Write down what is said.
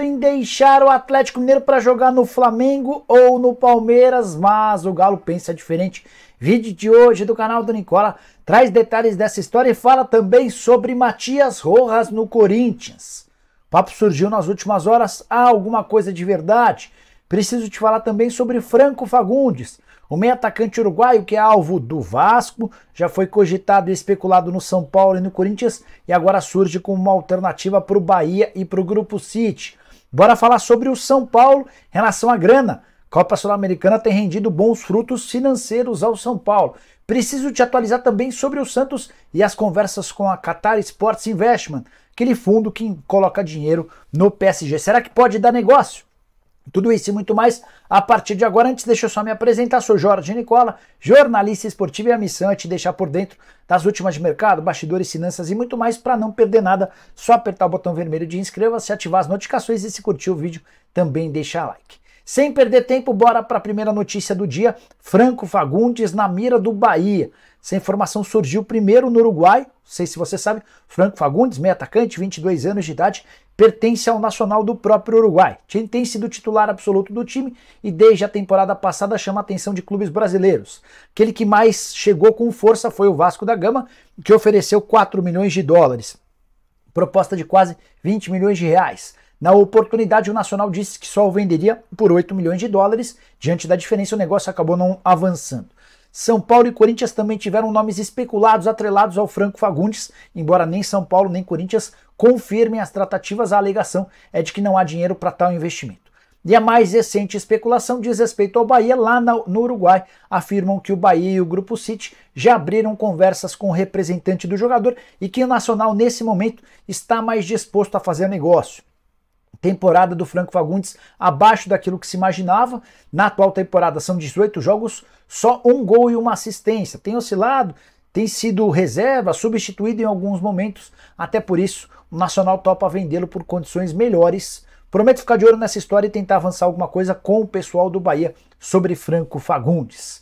em deixar o Atlético Mineiro para jogar no Flamengo ou no Palmeiras, mas o Galo pensa diferente. Vídeo de hoje do canal do Nicola traz detalhes dessa história e fala também sobre Matias Rojas no Corinthians. O papo surgiu nas últimas horas, há alguma coisa de verdade? Preciso te falar também sobre Franco Fagundes. O meio atacante uruguaio, que é alvo do Vasco, já foi cogitado e especulado no São Paulo e no Corinthians e agora surge como uma alternativa para o Bahia e para o Grupo City. Bora falar sobre o São Paulo em relação à grana. Copa Sul-Americana tem rendido bons frutos financeiros ao São Paulo. Preciso te atualizar também sobre o Santos e as conversas com a Qatar Sports Investment, aquele fundo que coloca dinheiro no PSG. Será que pode dar negócio? Tudo isso e muito mais a partir de agora. Antes, deixa eu só me apresentar. Sou Jorge Nicola, jornalista esportivo e a missão é te deixar por dentro das últimas de mercado, bastidores, finanças e muito mais. Para não perder nada, só apertar o botão vermelho de inscreva-se, ativar as notificações e se curtir o vídeo também deixar like. Sem perder tempo, bora para a primeira notícia do dia. Franco Fagundes na mira do Bahia. Essa informação surgiu primeiro no Uruguai, não sei se você sabe, Franco Fagundes, meio atacante, 22 anos de idade, pertence ao Nacional do próprio Uruguai. Tem sido titular absoluto do time e desde a temporada passada chama a atenção de clubes brasileiros. Aquele que mais chegou com força foi o Vasco da Gama, que ofereceu 4 milhões de dólares proposta de quase 20 milhões de reais. Na oportunidade, o Nacional disse que só o venderia por 8 milhões de dólares. Diante da diferença, o negócio acabou não avançando. São Paulo e Corinthians também tiveram nomes especulados atrelados ao Franco Fagundes, embora nem São Paulo nem Corinthians confirmem as tratativas, a alegação é de que não há dinheiro para tal investimento. E a mais recente especulação diz respeito ao Bahia, lá no Uruguai. Afirmam que o Bahia e o Grupo City já abriram conversas com o representante do jogador e que o Nacional, nesse momento, está mais disposto a fazer negócio temporada do Franco Fagundes abaixo daquilo que se imaginava. Na atual temporada são 18 jogos, só um gol e uma assistência. Tem oscilado, tem sido reserva, substituído em alguns momentos. Até por isso, o Nacional topa vendê-lo por condições melhores. Prometo ficar de olho nessa história e tentar avançar alguma coisa com o pessoal do Bahia sobre Franco Fagundes.